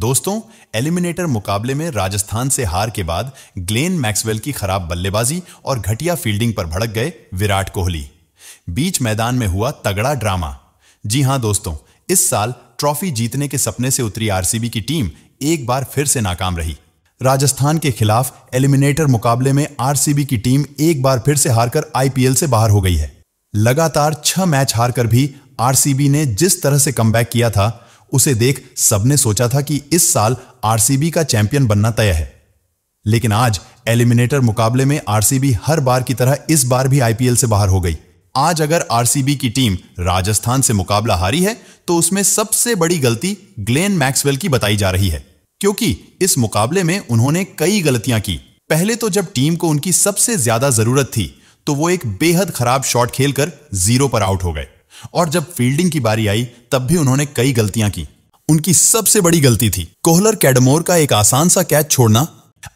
दोस्तों एलिमिनेटर मुकाबले में राजस्थान से हार के बाद ग्लेन मैक्सवेल की खराब बल्लेबाजी और घटिया फील्डिंग पर भड़क गए विराट कोहली बीच मैदान में हुआ तगड़ा ड्रामा जी हां दोस्तों इस साल ट्रॉफी जीतने के सपने से उतरी आरसीबी की टीम एक बार फिर से नाकाम रही राजस्थान के खिलाफ एलिमिनेटर मुकाबले में आरसीबी की टीम एक बार फिर से हारकर आईपीएल से बाहर हो गई है लगातार छह मैच हारकर भी आरसीबी ने जिस तरह से कम किया था उसे देख सबने सोचा था कि इस साल आरसीबी का चैंपियन बनना तय है लेकिन आज एलिमिनेटर मुकाबले में आरसीबी हर बार की तरह इस बार भी आईपीएल से बाहर हो गई आज अगर आरसीबी की टीम राजस्थान से मुकाबला हारी है तो उसमें सबसे बड़ी गलती ग्लेन मैक्सवेल की बताई जा रही है क्योंकि इस मुकाबले में उन्होंने कई गलतियां की पहले तो जब टीम को उनकी सबसे ज्यादा जरूरत थी तो वो एक बेहद खराब शॉट खेलकर जीरो पर आउट हो गए और जब फील्डिंग की बारी आई तब भी उन्होंने कई गलतियां की उनकी सबसे बड़ी गलती थी कोहलर कैडमोर का एक आसान सा कैच छोड़ना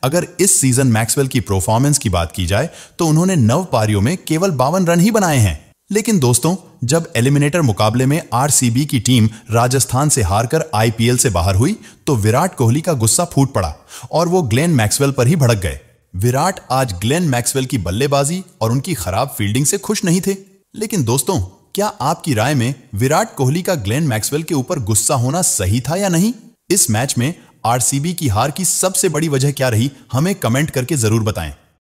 अगर इस सीजन मैक्सवेल की परफॉर्मेंस की बात की जाए तो उन्होंने नव पारियों में केवल बावन रन ही बनाए हैं लेकिन दोस्तों जब एलिमिनेटर मुकाबले में आरसीबी की टीम राजस्थान से हारकर आईपीएल से बाहर हुई तो विराट कोहली का गुस्सा फूट पड़ा और वो ग्लेन मैक्सवेल पर ही भड़क गए विराट आज ग्लेन मैक्सवेल की बल्लेबाजी और उनकी खराब फील्डिंग से खुश नहीं थे लेकिन दोस्तों क्या आपकी राय में विराट कोहली का ग्लेन मैक्सवेल के ऊपर गुस्सा होना सही था या नहीं इस मैच में आरसीबी की हार की सबसे बड़ी वजह क्या रही हमें कमेंट करके जरूर बताएं